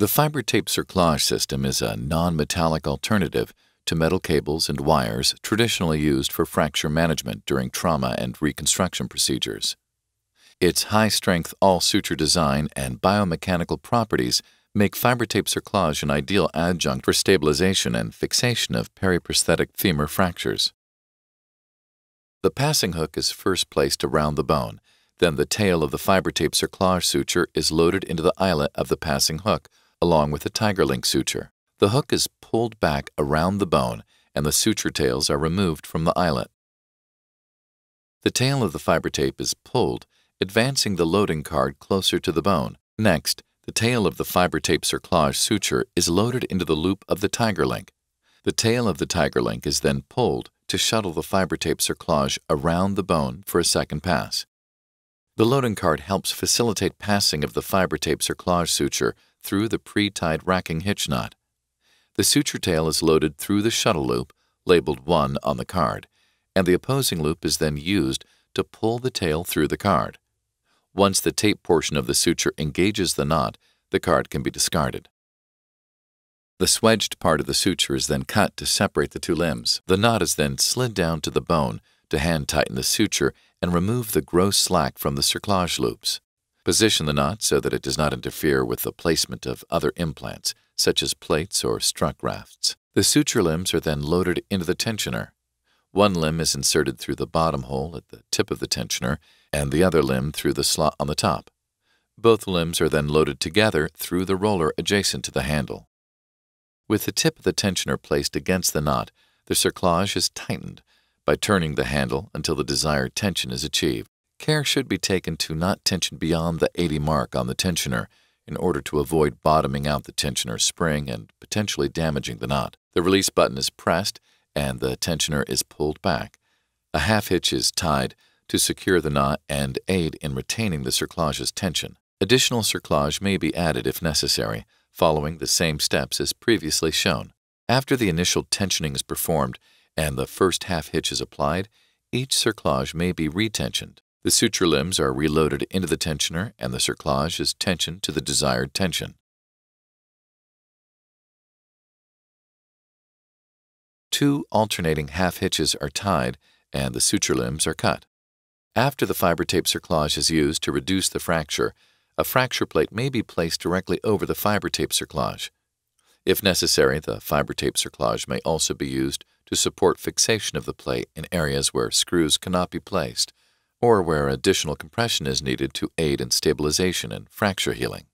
The fiber tape cerclage system is a non-metallic alternative to metal cables and wires traditionally used for fracture management during trauma and reconstruction procedures. Its high-strength all-suture design and biomechanical properties make fiber tape cerclage an ideal adjunct for stabilization and fixation of periprosthetic femur fractures. The passing hook is first placed around the bone, then the tail of the fiber tape cerclage suture is loaded into the eyelet of the passing hook along with a tiger link suture. The hook is pulled back around the bone and the suture tails are removed from the eyelet. The tail of the fiber tape is pulled, advancing the loading card closer to the bone. Next, the tail of the fiber tape cerclage suture is loaded into the loop of the tiger link. The tail of the tiger link is then pulled to shuttle the fiber tape cerclage around the bone for a second pass. The loading card helps facilitate passing of the fiber tape cerclage suture through the pre-tied racking hitch knot. The suture tail is loaded through the shuttle loop, labeled 1 on the card, and the opposing loop is then used to pull the tail through the card. Once the tape portion of the suture engages the knot, the card can be discarded. The swedged part of the suture is then cut to separate the two limbs. The knot is then slid down to the bone to hand tighten the suture and remove the gross slack from the cerclage loops. Position the knot so that it does not interfere with the placement of other implants, such as plates or strut grafts. The suture limbs are then loaded into the tensioner. One limb is inserted through the bottom hole at the tip of the tensioner, and the other limb through the slot on the top. Both limbs are then loaded together through the roller adjacent to the handle. With the tip of the tensioner placed against the knot, the cerclage is tightened by turning the handle until the desired tension is achieved care should be taken to not tension beyond the 80 mark on the tensioner in order to avoid bottoming out the tensioner spring and potentially damaging the knot. The release button is pressed and the tensioner is pulled back. A half hitch is tied to secure the knot and aid in retaining the cerclage's tension. Additional cerclage may be added if necessary, following the same steps as previously shown. After the initial tensioning is performed and the first half hitch is applied, each cerclage may be retensioned. The suture limbs are reloaded into the tensioner and the cerclage is tensioned to the desired tension. Two alternating half hitches are tied and the suture limbs are cut. After the fiber tape cerclage is used to reduce the fracture, a fracture plate may be placed directly over the fiber tape cerclage. If necessary, the fiber tape cerclage may also be used to support fixation of the plate in areas where screws cannot be placed or where additional compression is needed to aid in stabilization and fracture healing.